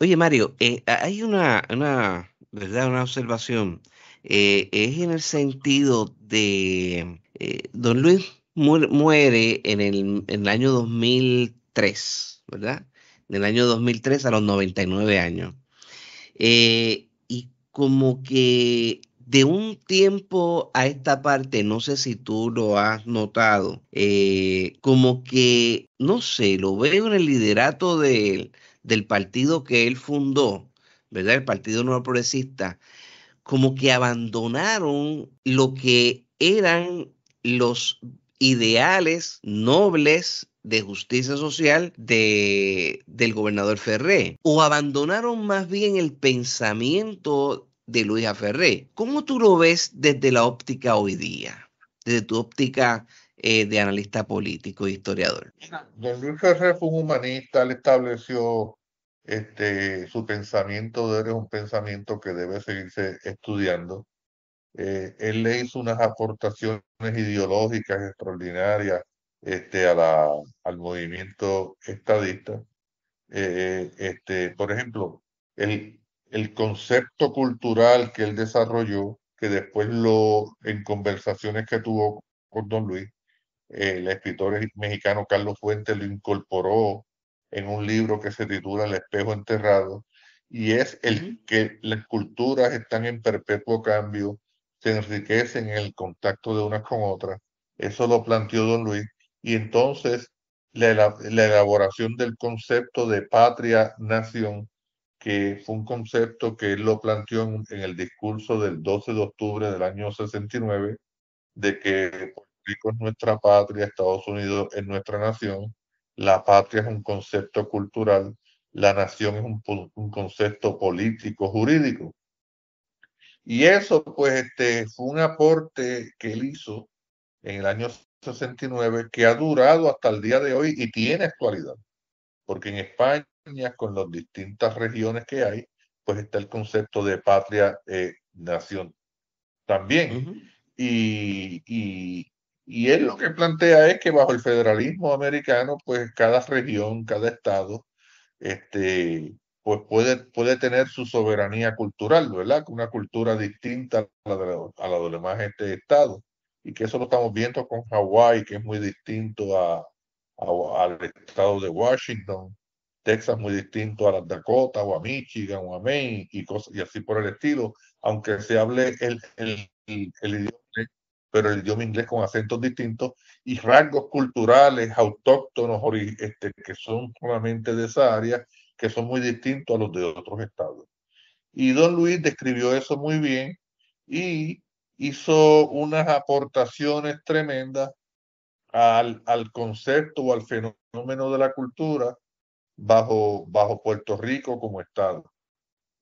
Oye, Mario, eh, hay una, una, ¿verdad? una observación. Eh, es en el sentido de eh, don Luis muere en el, en el año 2000 ¿verdad? Del año 2003 a los 99 años. Eh, y como que de un tiempo a esta parte, no sé si tú lo has notado, eh, como que, no sé, lo veo en el liderato del partido que él fundó, ¿verdad? El Partido Nuevo Progresista, como que abandonaron lo que eran los ideales nobles de justicia social de, del gobernador Ferré, o abandonaron más bien el pensamiento de Luisa Ferré. ¿Cómo tú lo ves desde la óptica hoy día, desde tu óptica eh, de analista político e historiador? Don Luis Ferré fue un humanista, él estableció este, su pensamiento, es un pensamiento que debe seguirse estudiando. Eh, él le hizo unas aportaciones ideológicas extraordinarias este, a la, al movimiento estadista. Eh, eh, este, por ejemplo, el, el concepto cultural que él desarrolló, que después lo, en conversaciones que tuvo con don Luis, el escritor mexicano Carlos Fuentes lo incorporó en un libro que se titula El espejo enterrado, y es el que las culturas están en perpetuo cambio, se enriquecen en el contacto de unas con otras. Eso lo planteó don Luis y entonces la, elaboración del concepto de patria-nación, que fue un concepto que él lo planteó en, el discurso del 12 de octubre del año 69, de que Puerto Rico es nuestra patria, Estados Unidos es nuestra nación, la patria es un concepto cultural, la nación es un, un concepto político, jurídico. Y eso, pues, este, fue un aporte que él hizo en el año 69 que ha durado hasta el día de hoy y tiene actualidad. Porque en España, con las distintas regiones que hay, pues está el concepto de patria-nación eh, también. y, y, y él lo que plantea es que bajo el federalismo americano, pues cada región, cada estado, este, pues puede, puede tener su soberanía cultural, ¿verdad? Una cultura distinta a la de, de los demás este, estados y que eso lo estamos viendo con Hawái, que es muy distinto a, al estado de Washington, Texas muy distinto a las Dakota o a Michigan o a Maine y, cosas, y así por el estilo, aunque se hable el, el, el, idioma inglés, pero el idioma inglés con acentos distintos y rasgos culturales autóctonos este, que son solamente de esa área, que son muy distintos a los de otros estados. Y don Luis describió eso muy bien y hizo unas aportaciones tremendas al, concepto o al fenómeno de la cultura bajo, bajo Puerto Rico como Estado.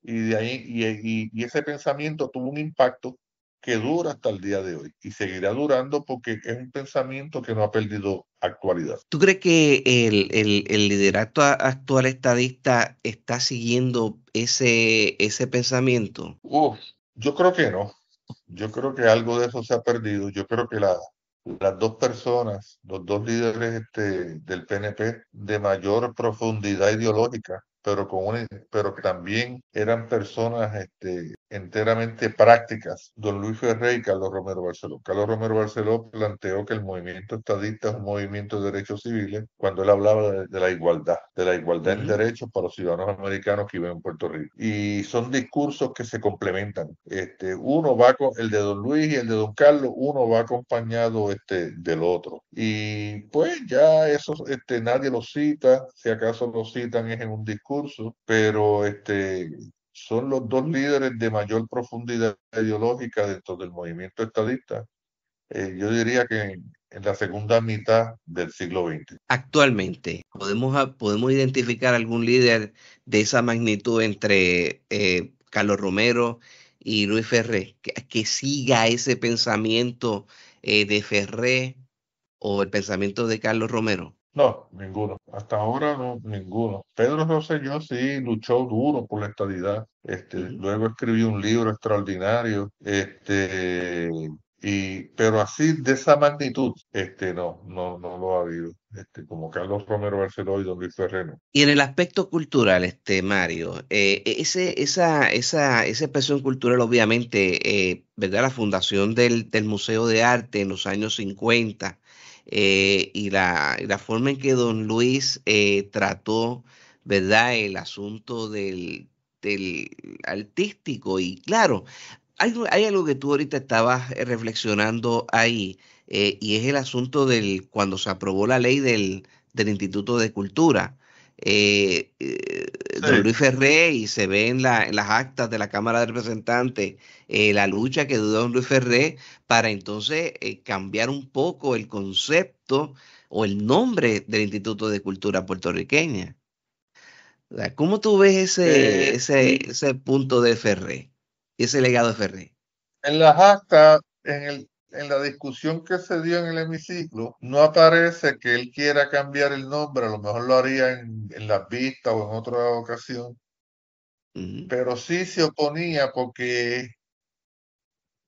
Y, de ahí, y, ese pensamiento tuvo un impacto que dura hasta el día de hoy y seguirá durando porque es un pensamiento que no ha perdido actualidad. ¿Tú crees que el, liderato actual estadista está siguiendo ese, ese pensamiento? Uf, yo creo que no. Yo creo que algo de eso se ha perdido. Yo creo que las dos personas, los dos líderes este, del PNP de mayor profundidad ideológica, pero, con pero también eran personas este, enteramente prácticas. Don Luis Ferrey y Carlos Romero Barceló. Carlos Romero Barceló planteó que el movimiento estadista es un movimiento de derechos civiles cuando él hablaba de, la igualdad, de la igualdad en derechos para los ciudadanos americanos que viven en Puerto Rico. Y son discursos que se complementan. Este, uno va con el de Don Luis y el de Don Carlos, uno va acompañado este, del otro. Y pues ya eso este, nadie lo cita, si acaso lo citan es en un discurso pero este, son los dos líderes de mayor profundidad ideológica dentro del movimiento estadista. Eh, yo diría que en, la segunda mitad del siglo XX. Actualmente, ¿podemos, podemos identificar algún líder de esa magnitud entre eh, Carlos Romero y Luis Ferré, que, siga ese pensamiento eh, de Ferré o el pensamiento de Carlos Romero? No, ninguno. Hasta ahora no, ninguno. Pedro Rosselló sí luchó duro por la estadidad. Este, luego escribió un libro extraordinario. Este, y, pero así de esa magnitud, este, no, no, no lo ha habido. Este, como Carlos Romero Barceló y Don Luis Ferreno. Y en el aspecto cultural, este Mario, eh, ese, esa, esa, esa expresión cultural, obviamente, eh, ¿verdad? La fundación del, del Museo de Arte en los años 50 eh, y, la, la, forma en que don Luis eh, trató, ¿verdad? El asunto del, artístico. Y claro, hay, algo que tú ahorita estabas eh, reflexionando ahí, y es el asunto del cuando se aprobó la ley del, del Instituto de Cultura. Eh, eh, don Luis Ferré y se ve en, las actas de la Cámara de Representantes eh, la lucha que dudó Don Luis Ferré para entonces cambiar un poco el concepto o el nombre del Instituto de Cultura Puertorriqueña. ¿Cómo tú ves ese, ese, ese punto de Ferré, ese legado de Ferré? En las actas, en el en la discusión que se dio en el hemiciclo, no aparece que él quiera cambiar el nombre, a lo mejor lo haría en, la las vistas o en otra ocasión, pero sí se oponía porque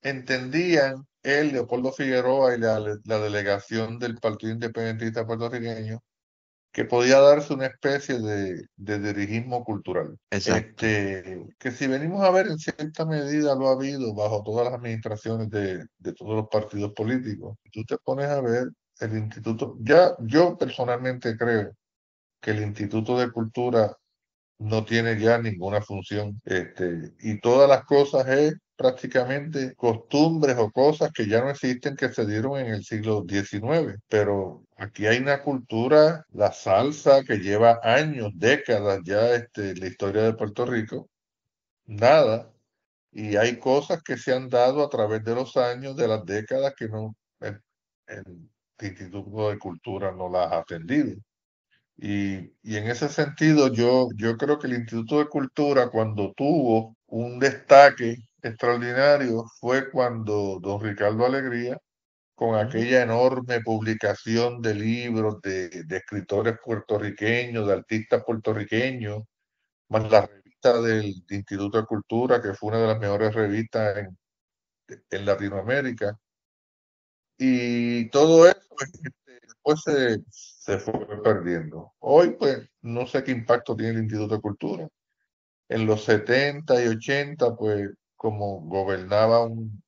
entendían él, Leopoldo Figueroa y la, la delegación del Partido Independentista puertorriqueño, que podía darse una especie de, dirigismo cultural. Exacto. Este, que si venimos a ver, en cierta medida lo ha habido bajo todas las administraciones de, de todos los partidos políticos. Tú te pones a ver el instituto, ya yo personalmente creo que el Instituto de Cultura no tiene ya ninguna función este, y todas las cosas es prácticamente costumbres o cosas que ya no existen que se dieron en el siglo XIX, pero aquí hay una cultura, la salsa que lleva años, décadas ya este, la historia de Puerto Rico, nada, y hay cosas que se han dado a través de los años, de las décadas que no el, Instituto de Cultura no las ha atendido. Y, y, en ese sentido, yo, yo creo que el Instituto de Cultura, cuando tuvo un destaque extraordinario fue cuando don Ricardo Alegría, con aquella enorme publicación de libros de, escritores puertorriqueños, de artistas puertorriqueños, más la revista del Instituto de Cultura, que fue una de las mejores revistas en, en Latinoamérica. Y todo eso pues, este, después se, se fue perdiendo. Hoy, pues, no sé qué impacto tiene el Instituto de Cultura en los 70 y 80, pues como gobernaba un,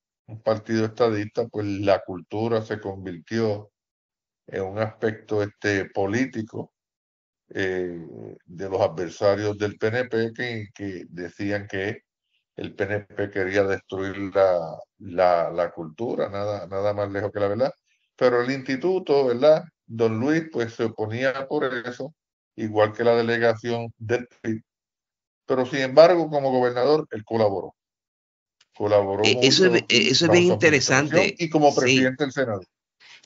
partido estadista, pues la cultura se convirtió en un aspecto este, político eh, de los adversarios del PNP que, decían que el PNP quería destruir la, cultura, nada, nada más lejos que la verdad. Pero el instituto, ¿verdad? Don Luis, pues se oponía por eso, igual que la delegación del PIB. Pero sin embargo, como gobernador, él colaboró. Colaboró. Eh, eh, eso, es, bien interesante. Y como presidente del Senado.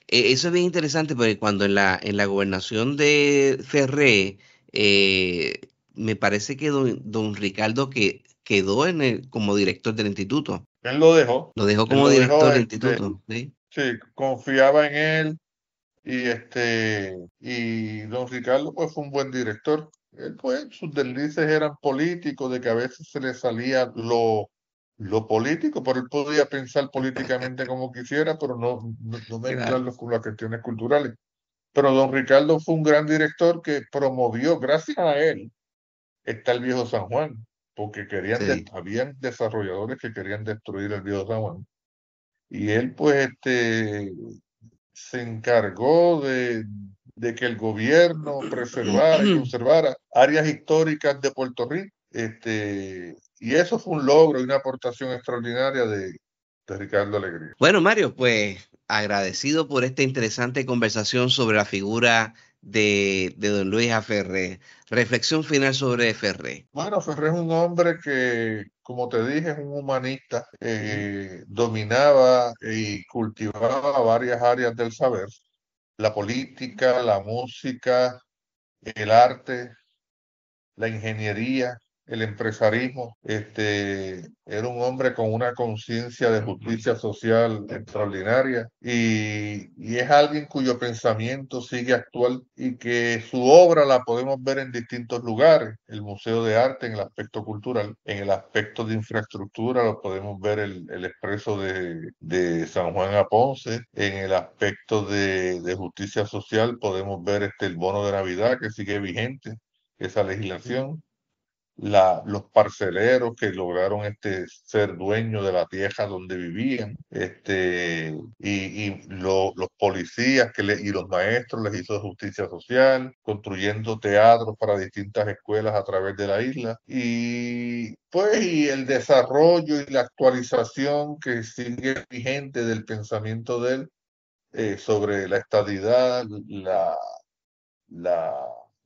Eh, eso es bien interesante porque cuando en la, en la gobernación de Ferré, me parece que don, Ricardo que quedó en como director del instituto. Él lo dejó. Lo dejó como director del este, instituto. ¿sí? confiaba en él y este y don Ricardo pues, fue un buen director. Él pues sus deslices eran políticos de que a veces se le salía lo lo político, pero él podía pensar políticamente como quisiera, pero no, no, no mezclarlo con las cuestiones culturales. Pero don Ricardo fue un gran director que promovió, gracias a él, está el viejo San Juan, porque querían, habían desarrolladores que querían destruir el viejo San Juan. Y él, pues, este, se encargó de, de que el gobierno preservara y [CLEARS THROAT] conservara áreas históricas de Puerto Rico, este, y eso fue un logro y una aportación extraordinaria de, Ricardo Alegría. Bueno, Mario, pues agradecido por esta interesante conversación sobre la figura de, don Luis A. Reflexión final sobre Ferré. Bueno, Ferré es un hombre que, como te dije, es un humanista, eh, dominaba y cultivaba varias áreas del saber, la política, la música, el arte, la ingeniería, el empresarismo. Este, era un hombre con una conciencia de justicia social extraordinaria y, es alguien cuyo pensamiento sigue actual y que su obra la podemos ver en distintos lugares. El Museo de Arte en el aspecto cultural, en el aspecto de infraestructura lo podemos ver el, expreso de, San Juan a Ponce, en el aspecto de, justicia social podemos ver este, el bono de Navidad que sigue vigente, esa legislación la, los parceleros que lograron este, ser dueños de la tierra donde vivían, este, y, y los policías que y los maestros les hizo justicia social, construyendo teatros para distintas escuelas a través de la isla. Y pues y el desarrollo y la actualización que sigue vigente del pensamiento de él eh, sobre la estadidad, la, la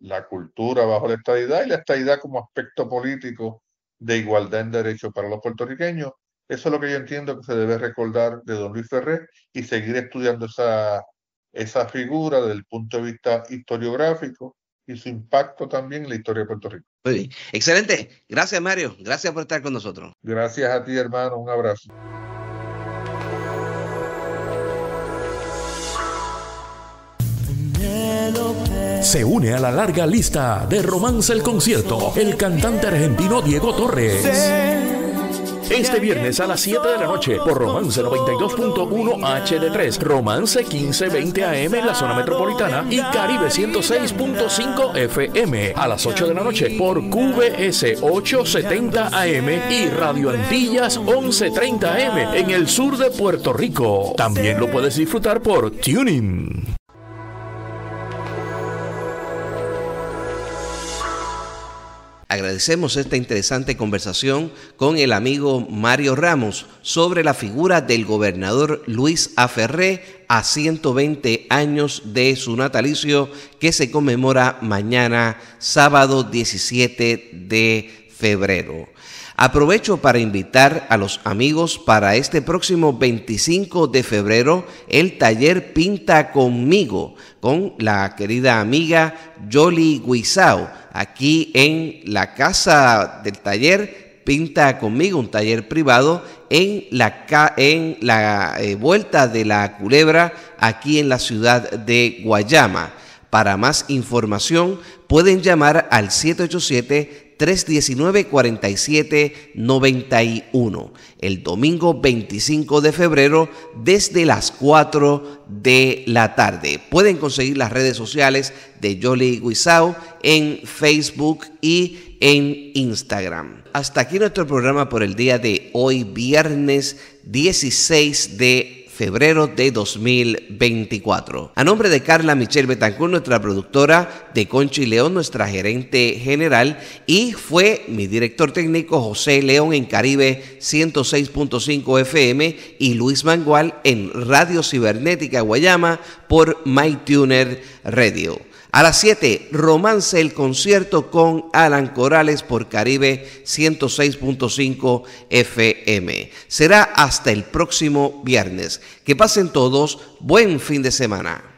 la cultura bajo la estadidad y la estadidad como aspecto político de igualdad en derecho para los puertorriqueños. Eso es lo que yo entiendo que se debe recordar de don Luis Ferrer y seguir estudiando esa, esa figura desde el punto de vista historiográfico y su impacto también en la historia de Puerto Rico. Excelente. Gracias, Mario. Gracias por estar con nosotros. Gracias a ti, hermano. Un abrazo. se une a la larga lista de Romance el Concierto, el cantante argentino Diego Torres. Este viernes a las 7 de la noche por Romance 92.1 HD3, Romance 1520 AM en la zona metropolitana y Caribe 106.5 FM. A las 8 de la noche por QBS 870 AM y Radio Antillas 1130 AM en el sur de Puerto Rico. También lo puedes disfrutar por Tuning. Agradecemos esta interesante conversación con el amigo Mario Ramos sobre la figura del gobernador Luis Aferré a 120 años de su natalicio que se conmemora mañana sábado 17 de febrero. Aprovecho para invitar a los amigos para este próximo 25 de febrero el taller Pinta conmigo con la querida amiga Jolly Guisao aquí en la casa del taller Pinta conmigo, un taller privado en la, en la eh, vuelta de la culebra aquí en la ciudad de Guayama. Para más información pueden llamar al 787 319-4791, el domingo 25 de febrero desde las 4 de la tarde. Pueden conseguir las redes sociales de Jolly Guisao en Facebook y en Instagram. Hasta aquí nuestro programa por el día de hoy, viernes 16 de febrero de 2024. A nombre de Carla Michelle Betancourt, nuestra productora de Conchi León, nuestra gerente general, y fue mi director técnico José León en Caribe 106.5 FM y Luis Mangual en Radio Cibernética Guayama por MyTuner Radio. A las 7, Romance el concierto con Alan Corales por Caribe 106.5 FM. Será hasta el próximo viernes. Que pasen todos, buen fin de semana.